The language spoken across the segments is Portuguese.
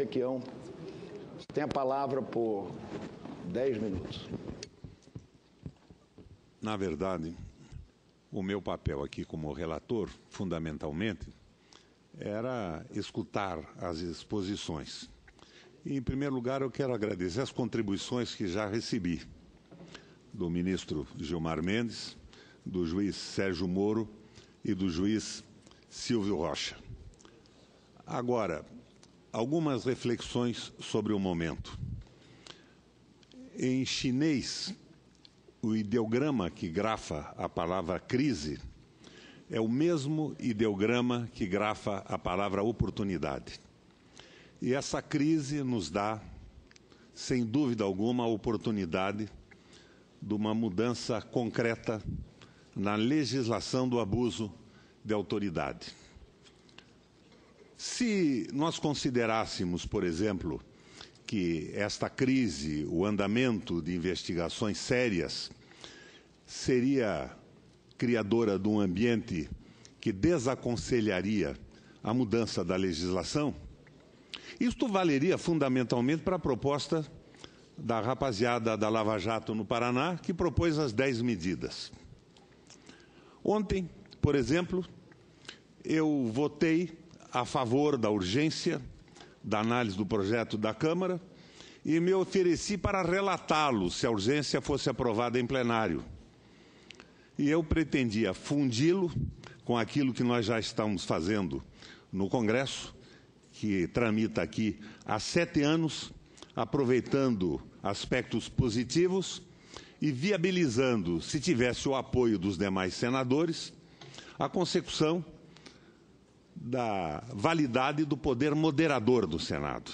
Requião. Você tem a palavra por 10 minutos. Na verdade, o meu papel aqui como relator, fundamentalmente, era escutar as exposições. E, em primeiro lugar, eu quero agradecer as contribuições que já recebi do ministro Gilmar Mendes, do juiz Sérgio Moro e do juiz Silvio Rocha. Agora, algumas reflexões sobre o momento. Em chinês, o ideograma que grafa a palavra crise é o mesmo ideograma que grafa a palavra oportunidade. E essa crise nos dá, sem dúvida alguma, a oportunidade de uma mudança concreta na legislação do abuso de autoridade. Se nós considerássemos, por exemplo, que esta crise, o andamento de investigações sérias, seria criadora de um ambiente que desaconselharia a mudança da legislação, isto valeria fundamentalmente para a proposta da rapaziada da Lava Jato no Paraná, que propôs as dez medidas. Ontem, por exemplo, eu votei a favor da urgência da análise do projeto da Câmara e me ofereci para relatá-lo se a urgência fosse aprovada em plenário. E eu pretendia fundi-lo com aquilo que nós já estamos fazendo no Congresso, que tramita aqui há sete anos, aproveitando aspectos positivos e viabilizando, se tivesse o apoio dos demais senadores, a consecução da validade do poder moderador do Senado.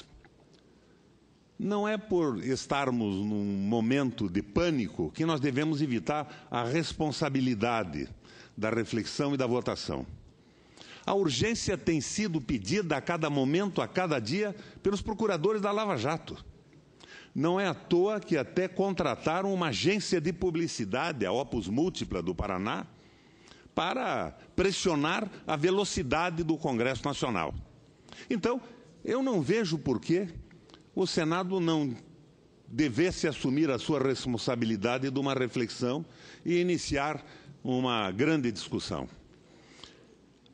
Não é por estarmos num momento de pânico que nós devemos evitar a responsabilidade da reflexão e da votação. A urgência tem sido pedida a cada momento, a cada dia, pelos procuradores da Lava Jato. Não é à toa que até contrataram uma agência de publicidade, a Opus Múltipla do Paraná, para pressionar a velocidade do Congresso Nacional. Então, eu não vejo por que o Senado não devesse assumir a sua responsabilidade de uma reflexão e iniciar uma grande discussão.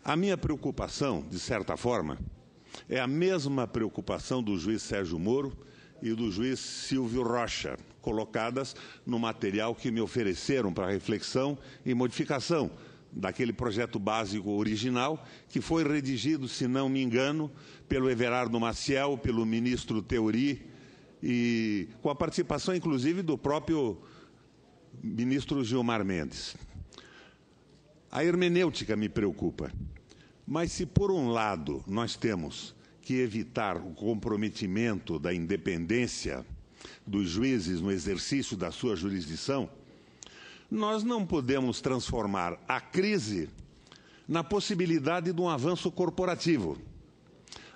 A minha preocupação, de certa forma, é a mesma preocupação do juiz Sérgio Moro e do juiz Silvio Rocha, colocadas no material que me ofereceram para reflexão e modificação daquele projeto básico original, que foi redigido, se não me engano, pelo Everardo Maciel, pelo ministro Teori, e com a participação, inclusive, do próprio ministro Gilmar Mendes. A hermenêutica me preocupa. Mas se, por um lado, nós temos que evitar o comprometimento da independência dos juízes no exercício da sua jurisdição, nós não podemos transformar a crise na possibilidade de um avanço corporativo.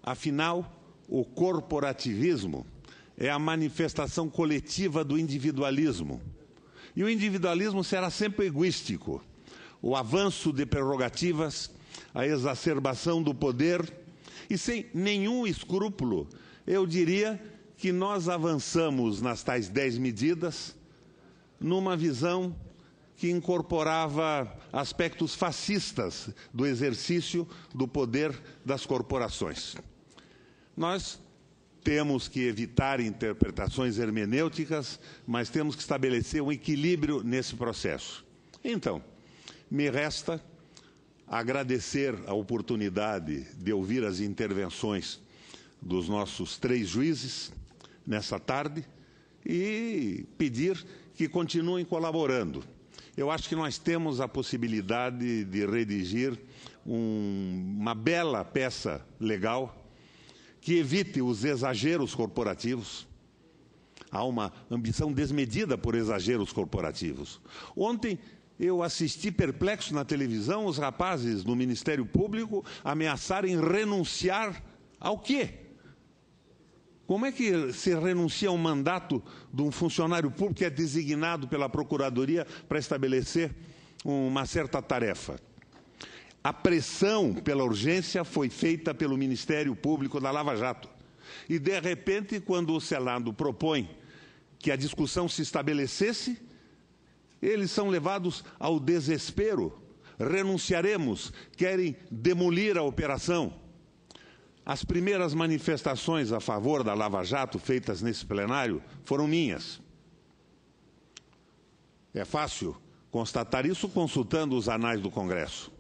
Afinal, o corporativismo é a manifestação coletiva do individualismo. E o individualismo será sempre egoístico. O avanço de prerrogativas, a exacerbação do poder, e sem nenhum escrúpulo, eu diria que nós avançamos nas tais dez medidas numa visão que incorporava aspectos fascistas do exercício do poder das corporações. Nós temos que evitar interpretações hermenêuticas, mas temos que estabelecer um equilíbrio nesse processo. Então, me resta agradecer a oportunidade de ouvir as intervenções dos nossos três juízes nessa tarde e pedir que continuem colaborando eu acho que nós temos a possibilidade de redigir um, uma bela peça legal que evite os exageros corporativos. Há uma ambição desmedida por exageros corporativos. Ontem eu assisti perplexo na televisão os rapazes do Ministério Público ameaçarem renunciar ao quê? Como é que se renuncia ao mandato de um funcionário público que é designado pela Procuradoria para estabelecer uma certa tarefa? A pressão pela urgência foi feita pelo Ministério Público da Lava Jato. E, de repente, quando o Senado propõe que a discussão se estabelecesse, eles são levados ao desespero. Renunciaremos, querem demolir a operação. As primeiras manifestações a favor da Lava Jato feitas nesse plenário foram minhas. É fácil constatar isso consultando os anais do Congresso.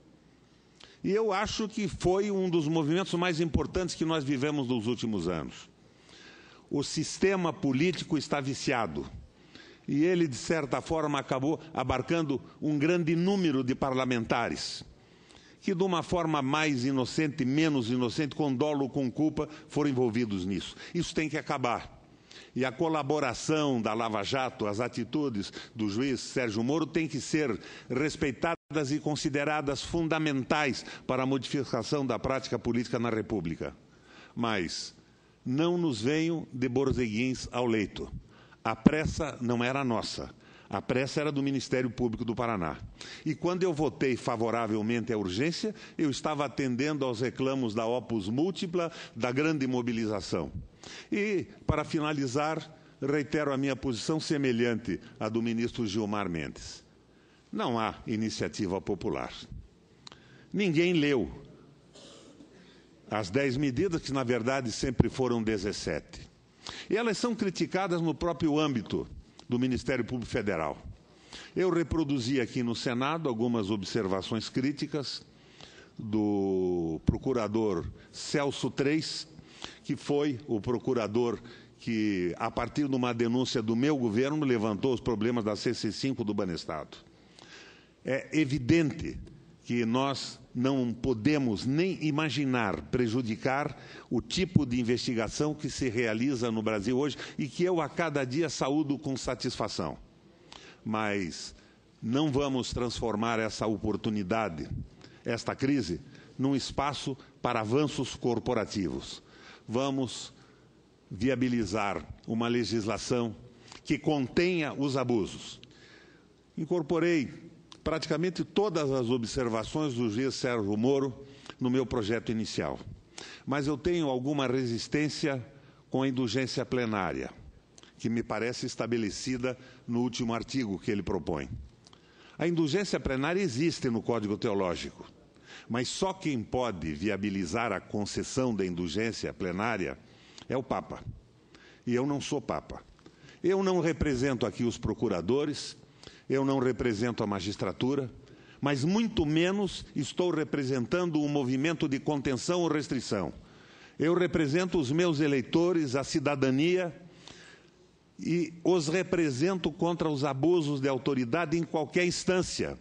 E eu acho que foi um dos movimentos mais importantes que nós vivemos nos últimos anos. O sistema político está viciado. E ele, de certa forma, acabou abarcando um grande número de parlamentares que de uma forma mais inocente, menos inocente, com dolo, com culpa, foram envolvidos nisso. Isso tem que acabar e a colaboração da Lava Jato, as atitudes do juiz Sérgio Moro têm que ser respeitadas e consideradas fundamentais para a modificação da prática política na República. Mas não nos venham de borzeguins ao leito. A pressa não era nossa. A pressa era do Ministério Público do Paraná. E quando eu votei favoravelmente à urgência, eu estava atendendo aos reclamos da Opus Múltipla, da grande mobilização. E, para finalizar, reitero a minha posição semelhante à do ministro Gilmar Mendes. Não há iniciativa popular. Ninguém leu as dez medidas, que na verdade sempre foram 17. E elas são criticadas no próprio âmbito do Ministério Público Federal. Eu reproduzi aqui no Senado algumas observações críticas do procurador Celso III, que foi o procurador que, a partir de uma denúncia do meu governo, levantou os problemas da CC5 do Banestado. É evidente que nós não podemos nem imaginar prejudicar o tipo de investigação que se realiza no Brasil hoje e que eu a cada dia saúdo com satisfação. Mas não vamos transformar essa oportunidade, esta crise, num espaço para avanços corporativos. Vamos viabilizar uma legislação que contenha os abusos. Incorporei praticamente todas as observações do juiz Sérgio Moro no meu projeto inicial. Mas eu tenho alguma resistência com a indulgência plenária, que me parece estabelecida no último artigo que ele propõe. A indulgência plenária existe no Código Teológico, mas só quem pode viabilizar a concessão da indulgência plenária é o Papa. E eu não sou Papa. Eu não represento aqui os procuradores, eu não represento a magistratura, mas muito menos estou representando um movimento de contenção ou restrição. Eu represento os meus eleitores, a cidadania e os represento contra os abusos de autoridade em qualquer instância.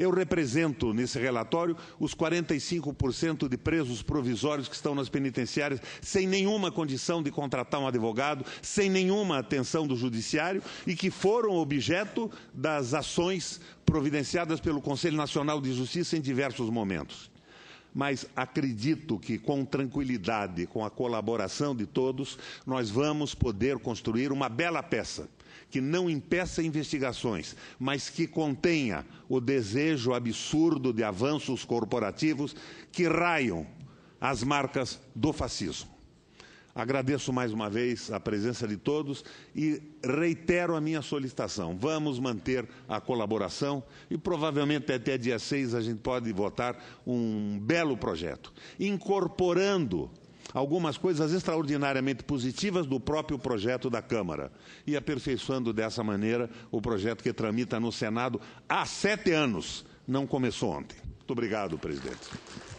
Eu represento nesse relatório os 45% de presos provisórios que estão nas penitenciárias sem nenhuma condição de contratar um advogado, sem nenhuma atenção do judiciário e que foram objeto das ações providenciadas pelo Conselho Nacional de Justiça em diversos momentos mas acredito que com tranquilidade, com a colaboração de todos, nós vamos poder construir uma bela peça que não impeça investigações, mas que contenha o desejo absurdo de avanços corporativos que raiam as marcas do fascismo. Agradeço mais uma vez a presença de todos e reitero a minha solicitação. Vamos manter a colaboração e provavelmente até dia 6 a gente pode votar um belo projeto, incorporando algumas coisas extraordinariamente positivas do próprio projeto da Câmara e aperfeiçoando dessa maneira o projeto que tramita no Senado há sete anos. Não começou ontem. Muito obrigado, presidente.